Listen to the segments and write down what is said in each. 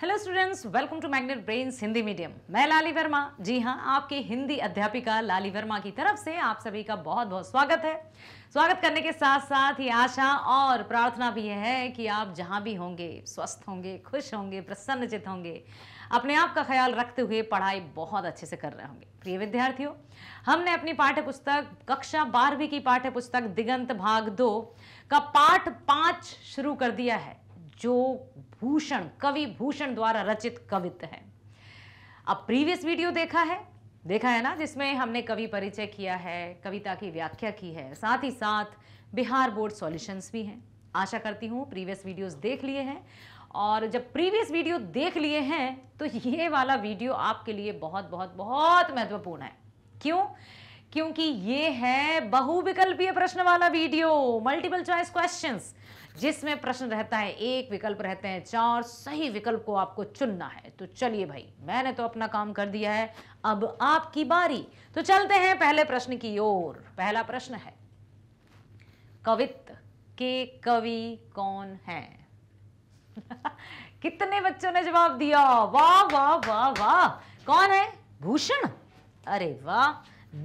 Hello students welcome to Magnet Brains Hindi medium मैं लाली वर्मा जी हाँ आपकी हिंदी अध्यापिका लाली वर्मा की तरफ से आप सभी का बहुत बहुत स्वागत है स्वागत करने के साथ साथ ये आशा और प्रार्थना भी यह है कि आप जहाँ भी होंगे स्वस्थ होंगे खुश होंगे प्रसन्नचित होंगे अपने आप का ख्याल रखते हुए पढ़ाई बहुत अच्छे से कर रहे होंगे प्रिय विद्यार्थियों हमने अपनी पाठ्य पुस्तक कक्षा बारहवीं की पाठ्य पुस्तक दिगंत भाग दो का पाठ पाँच शुरू कर दिया है जो भूषण कवि भूषण द्वारा रचित कवित्व है अब प्रीवियस वीडियो देखा है देखा है ना जिसमें हमने कवि परिचय किया है कविता की व्याख्या की है साथ ही साथ बिहार बोर्ड सॉल्यूशंस भी हैं आशा करती हूँ प्रीवियस वीडियोस देख लिए हैं और जब प्रीवियस वीडियो देख लिए हैं तो ये वाला वीडियो आपके लिए बहुत बहुत बहुत महत्वपूर्ण है क्यों क्योंकि ये है बहुविकल्पीय प्रश्न वाला वीडियो मल्टीपल चॉइस क्वेश्चंस जिसमें प्रश्न रहता है एक विकल्प रहते हैं चार सही विकल्प को आपको चुनना है तो चलिए भाई मैंने तो अपना काम कर दिया है अब आपकी बारी तो चलते हैं पहले प्रश्न की ओर पहला प्रश्न है कवित के कवि कौन है कितने बच्चों ने जवाब दिया वाह वाह वाह वाह कौन है भूषण अरे वाह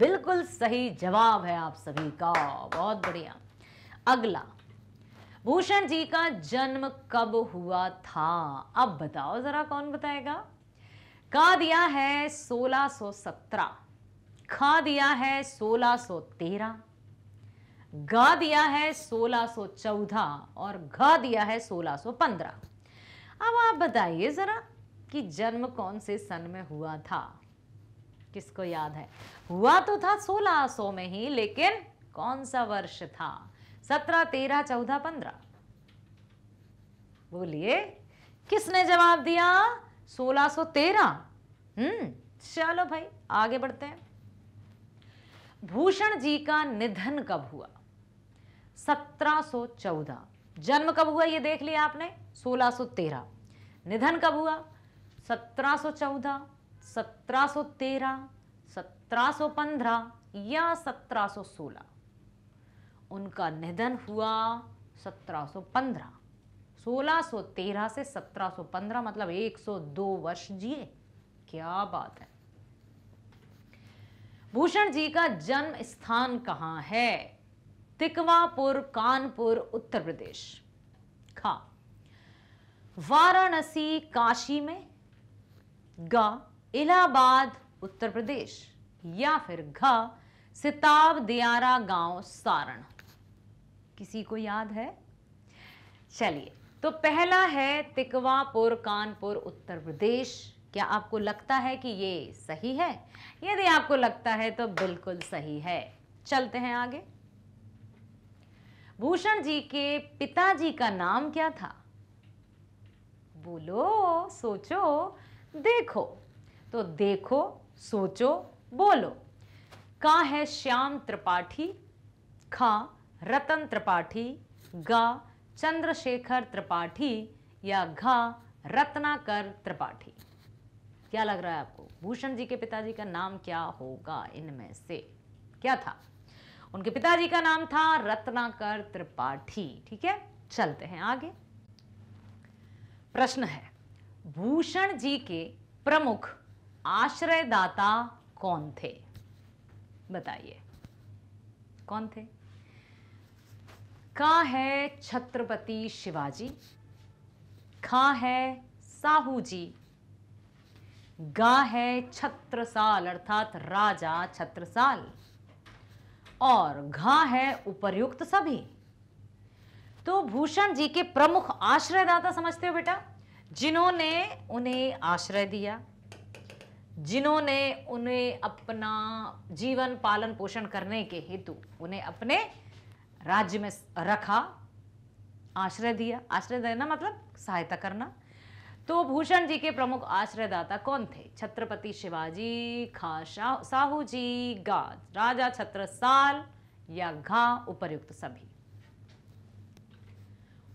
बिल्कुल सही जवाब है आप सभी का बहुत बढ़िया अगला भूषण जी का जन्म कब हुआ था अब बताओ जरा कौन बताएगा का दिया है 1617 खा दिया है 1613 गा दिया है 1614 और घ दिया है 1615 अब आप बताइए जरा कि जन्म कौन से सन में हुआ था किसको याद है हुआ तो था 1600 में ही लेकिन कौन सा वर्ष था सत्रह तेरह चौदह पंद्रह बोलिए किसने जवाब दिया सोलह सो तेरह हम्म चलो भाई आगे बढ़ते हैं भूषण जी का निधन कब हुआ सत्रह सो चौदह जन्म कब हुआ ये देख लिया आपने सोलह सो तेरह निधन कब हुआ सत्रह सो चौदह सत्रह सो तेरह सत्रह सो पंद्रह या सत्रह सो सोलह उनका निधन हुआ 1715 1613 से 1715 मतलब 102 वर्ष जिए क्या बात है भूषण जी का जन्म स्थान कहाँ है तिकवापुर कानपुर उत्तर प्रदेश खा वाराणसी काशी में ग इलाहाबाद उत्तर प्रदेश या फिर घ सिताब दियारा गांव सारण किसी को याद है चलिए तो पहला है तिकवापुर कानपुर उत्तर प्रदेश क्या आपको लगता है कि ये सही है यदि आपको लगता है तो बिल्कुल सही है चलते हैं आगे भूषण जी के पिताजी का नाम क्या था बोलो सोचो देखो तो देखो सोचो बोलो का है श्याम त्रिपाठी खा रतन त्रिपाठी गा चंद्रशेखर त्रिपाठी या घा रत्नाकर त्रिपाठी क्या लग रहा है आपको भूषण जी के पिताजी का नाम क्या होगा इनमें से क्या था उनके पिताजी का नाम था रत्नाकर त्रिपाठी ठीक है चलते हैं आगे प्रश्न है भूषण जी के प्रमुख आश्रयदाता कौन थे बताइए कौन थे का है छत्रपति शिवाजी खा है साहू जी गा है छत्रसाल अर्थात राजा छत्रसाल और घा है उपर्युक्त सभी तो भूषण जी के प्रमुख आश्रयदाता समझते हो बेटा जिन्होंने उन्हें आश्रय दिया जिन्होंने उन्हें अपना जीवन पालन पोषण करने के हेतु उन्हें अपने राज्य में रखा आश्रय दिया आश्रय देना मतलब सहायता करना तो भूषण जी के प्रमुख आश्रयदाता कौन थे छत्रपति शिवाजी खा साहू जी गा राजा छत्रसाल या घा उपयुक्त सभी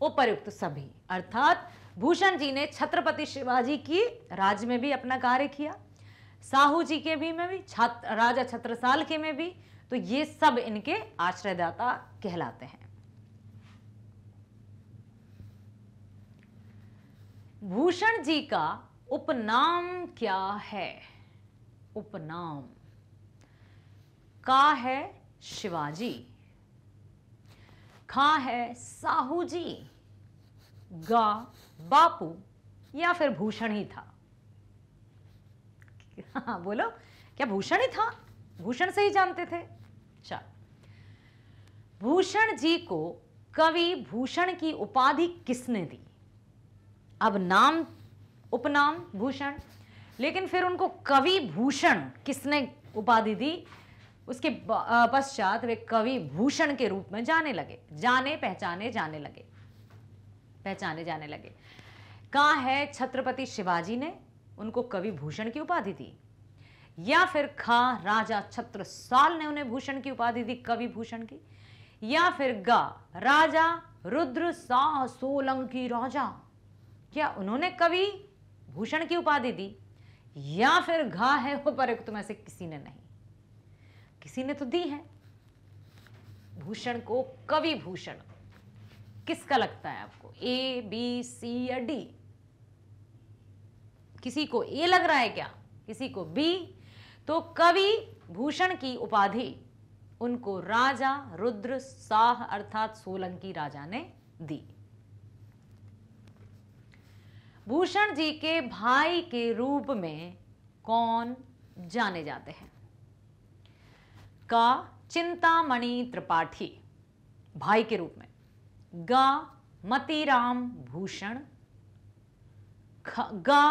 उपयुक्त सभी अर्थात भूषण जी ने छत्रपति शिवाजी की राज्य में भी अपना कार्य किया साहू जी के भी में भी छात्र राजा छत्रसाल के में भी तो ये सब इनके आश्रयदाता कहलाते हैं भूषण जी का उपनाम क्या है उपनाम का है शिवाजी खा है साहू जी गा बापू या फिर भूषण ही था हाँ बोलो क्या भूषण ही था भूषण से ही जानते थे चल भूषण जी को कवि भूषण की उपाधि किसने दी अब नाम उपनाम भूषण लेकिन फिर उनको कवि भूषण किसने उपाधि दी उसके पश्चात वे कवि भूषण के रूप में जाने लगे जाने पहचाने जाने लगे पहचाने जाने लगे कहा है छत्रपति शिवाजी ने उनको कवि भूषण की उपाधि दी या फिर खा राजा छत्र साल ने उन्हें भूषण की उपाधि दी कवि भूषण की या फिर गा राजा रुद्र साह सोलंकी राजा क्या उन्होंने कवि भूषण की उपाधि दी या फिर घा है उपरुक्त तुम तो ऐसे किसी ने नहीं किसी ने तो दी है भूषण को कवि भूषण किसका लगता है आपको ए बी सी या डी किसी को ए लग रहा है क्या किसी को बी तो कवि भूषण की उपाधि उनको राजा रुद्र साह अर्थात सोलंकी राजा ने दी भूषण जी के भाई के रूप में कौन जाने जाते हैं का चिंतामणि त्रिपाठी भाई के रूप में गा मतीराम भूषण गा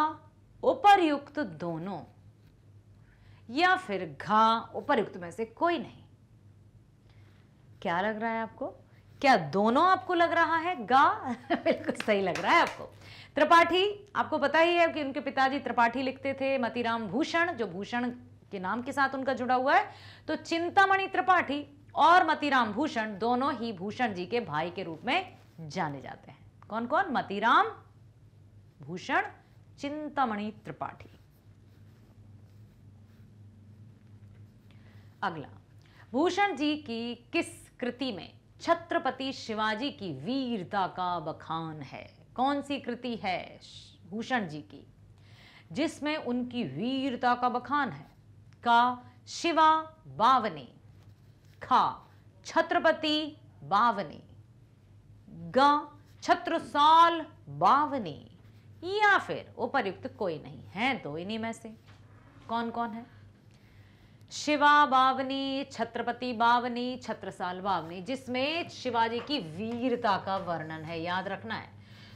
उपरयुक्त दोनों या फिर घा उपरयुक्त में से कोई नहीं क्या लग रहा है आपको क्या दोनों आपको लग रहा है गा बिल्कुल सही लग रहा है आपको त्रिपाठी आपको पता ही है कि उनके पिताजी त्रिपाठी लिखते थे मतीराम भूषण जो भूषण के नाम के साथ उनका जुड़ा हुआ है तो चिंतामणि त्रिपाठी और मतीराम भूषण दोनों ही भूषण जी के भाई के रूप में जाने जाते हैं कौन कौन मतीराम भूषण चिंतामणि त्रिपाठी अगला भूषण जी की किस कृति में छत्रपति शिवाजी की वीरता का बखान है कौन सी कृति है भूषण जी की जिसमें उनकी वीरता का बखान है का शिवा बावनी खा छत्रपति बावनी ग छत्रसाल बावनी या फिर उपयुक्त कोई नहीं है तो इन्हीं में से कौन कौन है शिवा बावनी छत्रपति बावनी छत्रसाल बावनी जिसमें शिवाजी की वीरता का वर्णन है याद रखना है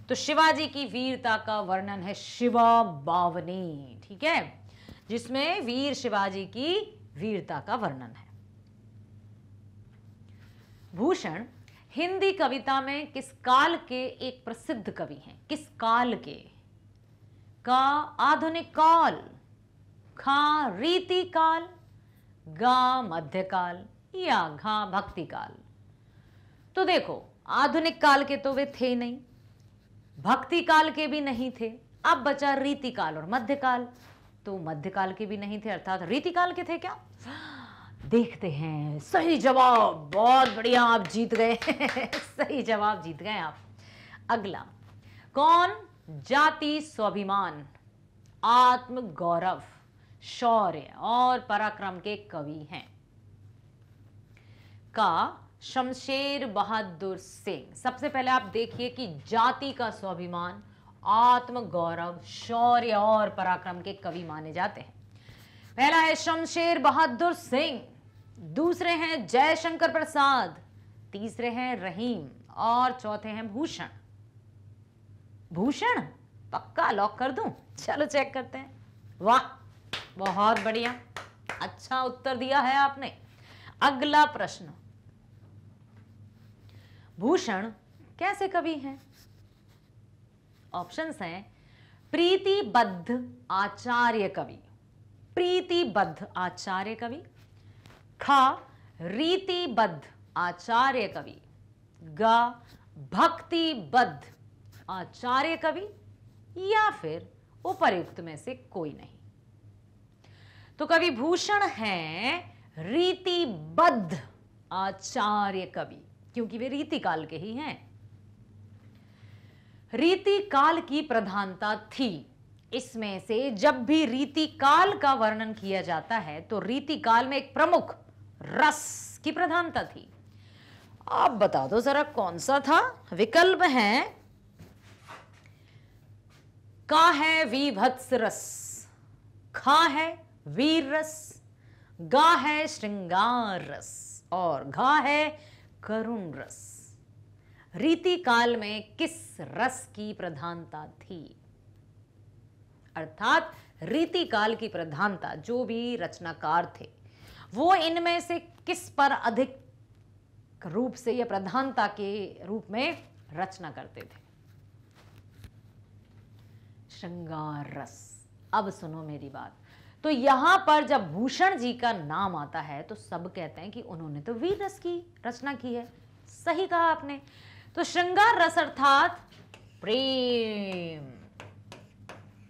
तो शिवाजी की वीरता का वर्णन है शिवा बावनी ठीक है जिसमें वीर शिवाजी की वीरता का वर्णन है भूषण हिंदी कविता में किस काल के एक प्रसिद्ध कवि हैं किस काल के का आधुनिक काल खा रीति काल गा मध्यकाल या घा भक्ति काल तो देखो आधुनिक काल के तो वे थे नहीं भक्ति काल के भी नहीं थे अब बचा रीति काल और मध्यकाल तो मध्यकाल के भी नहीं थे अर्थात रीति काल के थे क्या देखते हैं सही जवाब बहुत बढ़िया आप जीत गए सही जवाब जीत गए आप अगला कौन जाति स्वाभिमान आत्म गौरव शौर्य और पराक्रम के कवि हैं का शमशेर बहादुर सिंह सबसे पहले आप देखिए कि जाति का स्वाभिमान आत्म गौरव शौर्य और पराक्रम के कवि माने जाते हैं पहला है शमशेर बहादुर सिंह दूसरे हैं जयशंकर प्रसाद तीसरे हैं रहीम और चौथे हैं भूषण भूषण पक्का लॉक कर दूं चलो चेक करते हैं वाह बहुत बढ़िया अच्छा उत्तर दिया है आपने अगला प्रश्न भूषण कैसे कवि हैं ऑप्शंस हैं प्रीतिबद्ध आचार्य कवि प्रीतिबद्ध आचार्य कवि ख रीतिबद्ध आचार्य कवि ग भक्तिबद्ध आचार्य कवि या फिर उपर्युक्त में से कोई नहीं तो कवि भूषण है रीतिबद्ध आचार्य कवि क्योंकि वे रीति काल के ही हैं रीति काल की प्रधानता थी इसमें से जब भी रीति काल का वर्णन किया जाता है तो रीति काल में एक प्रमुख रस की प्रधानता थी आप बता दो जरा कौन सा था विकल्प है का है विभत्स रस खा है वीर रस गा है श्रृंगार रस और घा है करुण रस रीति काल में किस रस की प्रधानता थी अर्थात रीति काल की प्रधानता जो भी रचनाकार थे वो इनमें से किस पर अधिक रूप से या प्रधानता के रूप में रचना करते थे श्रृंगार रस अब सुनो मेरी बात तो यहाँ पर जब भूषण जी का नाम आता है तो सब कहते हैं कि उन्होंने तो वीर रस की रचना की है सही कहा आपने तो श्रृंगार रस अर्थात प्रेम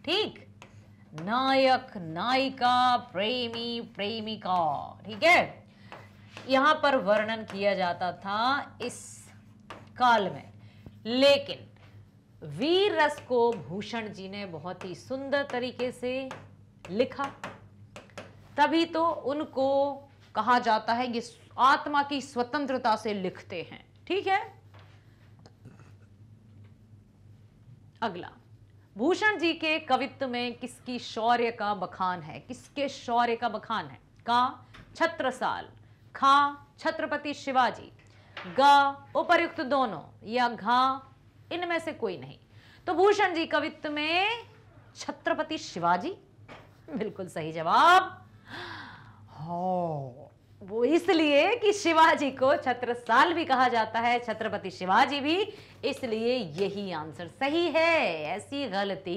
ठीक नायक नायिका प्रेमी प्रेमिका ठीक है यहां पर वर्णन किया जाता था इस काल में लेकिन वीर रस को भूषण जी ने बहुत ही सुंदर तरीके से लिखा तभी तो उनको कहा जाता है ये आत्मा की स्वतंत्रता से लिखते हैं ठीक है अगला भूषण जी के कवित्व में किसकी शौर्य का बखान है किसके शौर्य का बखान है का छत्रसाल खा छत्रपति शिवाजी गा उपयुक्त दोनों या घा इनमें से कोई नहीं तो भूषण जी कवित्व में छत्रपति शिवाजी बिल्कुल सही जवाब हो हाँ, वो इसलिए कि शिवाजी को छत्रसाल भी कहा जाता है छत्रपति शिवाजी भी इसलिए यही आंसर सही है ऐसी गलती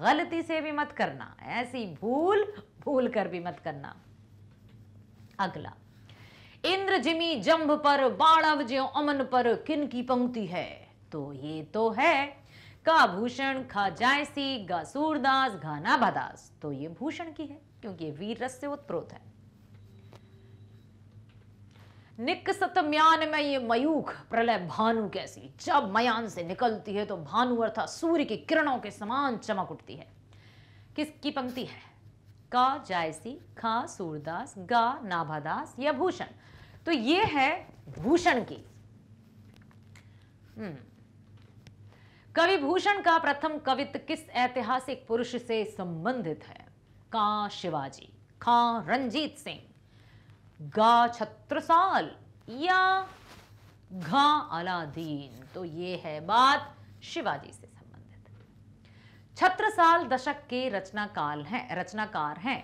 गलती से भी मत करना ऐसी भूल भूल कर भी मत करना अगला इंद्र जिमी जम्भ पर बाणव ज्यो अमन पर किन की पंक्ति है तो ये तो है का भूषण खा जायसी गा सूरदास घा नाभादास तो ये भूषण की है क्योंकि ये वीर रस से उत्प्रोत है निक सतम्यान में ये मयूख प्रलय भानु कैसी जब मयान से निकलती है तो भानु अर्थात सूर्य की किरणों के समान चमक उठती है किसकी पंक्ति है का जायसी खा सूरदास गा नाभादास या भूषण तो ये है भूषण की हम्म कवि भूषण का प्रथम कवित किस ऐतिहासिक पुरुष से संबंधित है का शिवाजी खा रंजीत सिंह गा छत्रसाल या घा अलादीन तो ये है बात शिवाजी से संबंधित छत्रसाल दशक के रचनाकाल हैं रचनाकार हैं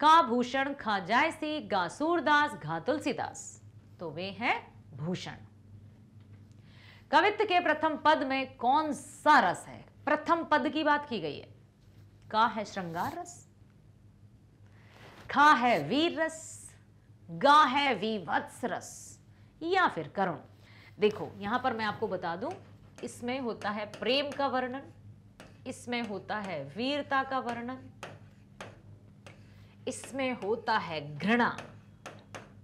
का भूषण खा जायसी गा सूरदास घा तुलसीदास तो वे हैं भूषण कवित्व के प्रथम पद में कौन सा रस है प्रथम पद की बात की गई है का है श्रृंगार रस खा है वीर रस गा है विभत्स रस या फिर करुण देखो यहां पर मैं आपको बता दूं इसमें होता है प्रेम का वर्णन इसमें होता है वीरता का वर्णन इसमें होता है घृणा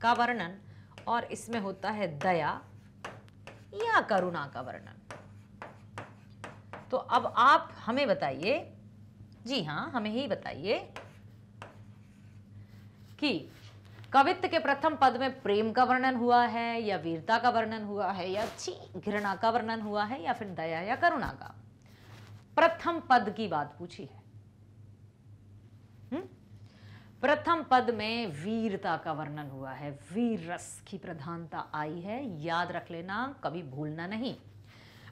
का वर्णन और इसमें होता है दया या करुणा का वर्णन तो अब आप हमें बताइए जी हाँ हमें ही बताइए कि कवित्व के प्रथम पद में प्रेम का वर्णन हुआ है या वीरता का वर्णन हुआ है या छी घृणा का वर्णन हुआ है या फिर दया या करुणा का प्रथम पद की बात पूछी है हुँ? हम्म? प्रथम पद में वीरता का वर्णन हुआ है वीर रस की प्रधानता आई है याद रख लेना कभी भूलना नहीं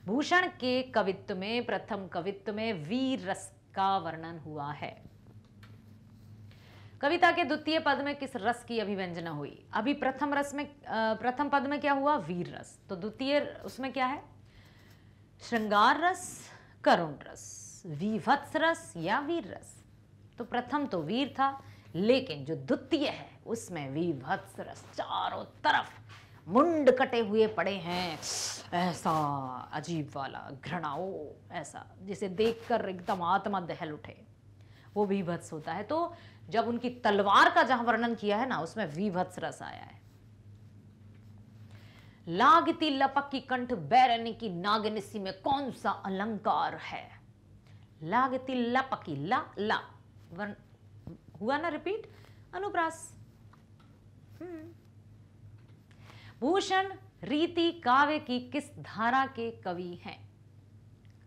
भूषण के कवित्व में प्रथम कवित्व में वीर रस का वर्णन हुआ है कविता के द्वितीय पद में किस रस की अभिव्यंजना हुई अभी प्रथम रस में प्रथम पद में क्या हुआ वीर रस तो द्वितीय उसमें क्या है श्रृंगार रस करुण रस विभत्स रस या वीर रस तो प्रथम तो वीर था लेकिन जो द्वितीय है उसमें विभत्स रस चारों तरफ मुंड कटे हुए पड़े हैं ऐसा अजीब वाला घृणाओ ऐसा जिसे देखकर एकदम आत्मा दहल उठे वो विभत्स होता है तो जब उनकी तलवार का जहां वर्णन किया है ना उसमें विभत्स रस आया है लागती लपक की कंठ बैरनी की नागनिसी में कौन सा अलंकार है लागती लपकी ला ला वर्ण हुआ ना रिपीट अनुप्रास हम्म। भूषण रीति काव्य की किस धारा के कवि हैं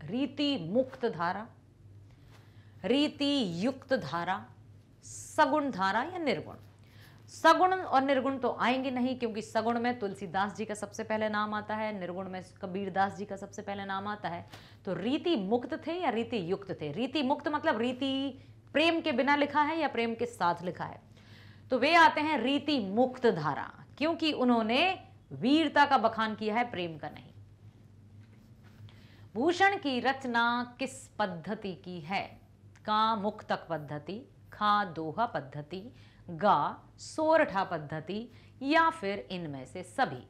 रीति मुक्त धारा रीति युक्त धारा सगुण धारा या निर्गुण सगुण और निर्गुण तो आएंगे नहीं क्योंकि सगुण में तुलसीदास जी का सबसे पहले नाम आता है निर्गुण में कबीरदास जी का सबसे पहले नाम आता है तो रीति मुक्त थे या रीति युक्त थे रीति मुक्त मतलब रीति प्रेम के बिना लिखा है या प्रेम के साथ लिखा है तो वे आते हैं रीति मुक्त धारा क्योंकि उन्होंने वीरता का बखान किया है प्रेम का नहीं भूषण की रचना किस पद्धति की है का मुक्तक पद्धति खा दोहा पद्धति गा सोरठा पद्धति या फिर इनमें से सभी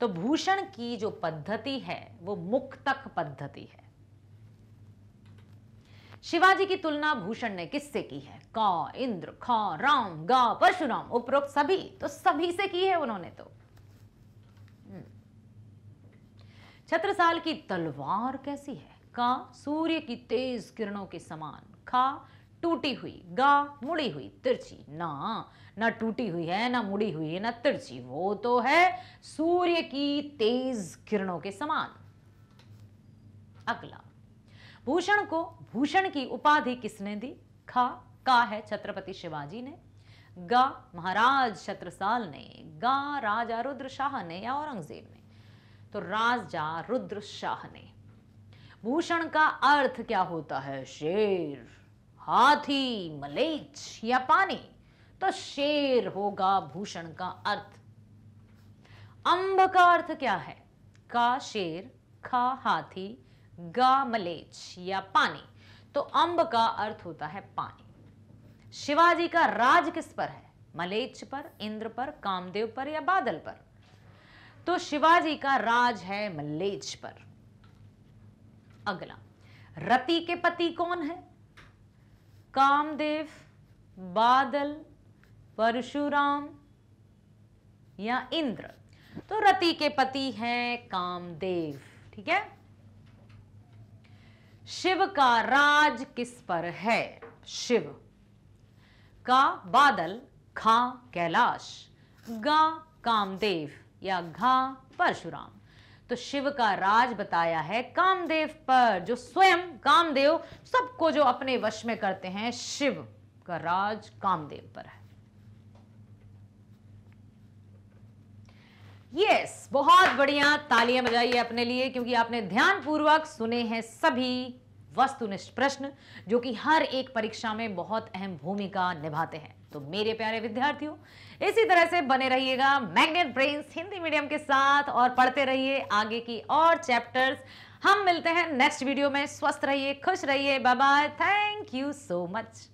तो भूषण की जो पद्धति है वो मुक्तक पद्धति है शिवाजी की तुलना भूषण ने किससे की है कौ इंद्र खौ राम गा परशुराम उपरोक्त सभी तो सभी से की है उन्होंने तो हम्म। छत्रसाल की तलवार कैसी है का सूर्य की तेज किरणों के समान खा टूटी हुई गा मुड़ी हुई तिरछी ना ना टूटी हुई है ना मुड़ी हुई है ना तिरछी वो तो है सूर्य की तेज किरणों के समान अगला भूषण को भूषण की उपाधि किसने दी खा का है छत्रपति शिवाजी ने गा महाराज छत्रसाल ने गा राजा रुद्र शाह ने या औरंगजेब ने तो राजा रुद्र शाह ने भूषण का अर्थ क्या होता है शेर हाथी मलेच या पानी तो शेर होगा भूषण का अर्थ अंब का अर्थ क्या है का शेर खा हाथी गामलेच या पानी तो अंब का अर्थ होता है पानी शिवाजी का राज किस पर है मलेच पर इंद्र पर कामदेव पर या बादल पर तो शिवाजी का राज है मलेच पर अगला रति के पति कौन है कामदेव बादल परशुराम या इंद्र तो रति के पति हैं कामदेव ठीक है शिव का राज किस पर है शिव का बादल खा कैलाश गा कामदेव या घा परशुराम तो शिव का राज बताया है कामदेव पर जो स्वयं कामदेव सबको जो अपने वश में करते हैं शिव का राज कामदेव पर है यस बहुत बढ़िया तालियां बजाइए अपने लिए क्योंकि आपने ध्यानपूर्वक सुने हैं सभी वस्तुनिष्ठ प्रश्न जो कि हर एक परीक्षा में बहुत अहम भूमिका निभाते हैं तो मेरे प्यारे विद्यार्थियों इसी तरह से बने रहिएगा मैग्नेट ब्रेन्स हिंदी मीडियम के साथ और पढ़ते रहिए आगे की और चैप्टर्स हम मिलते हैं नेक्स्ट वीडियो में स्वस्थ रहिए खुश रहिए bye bye thank you so much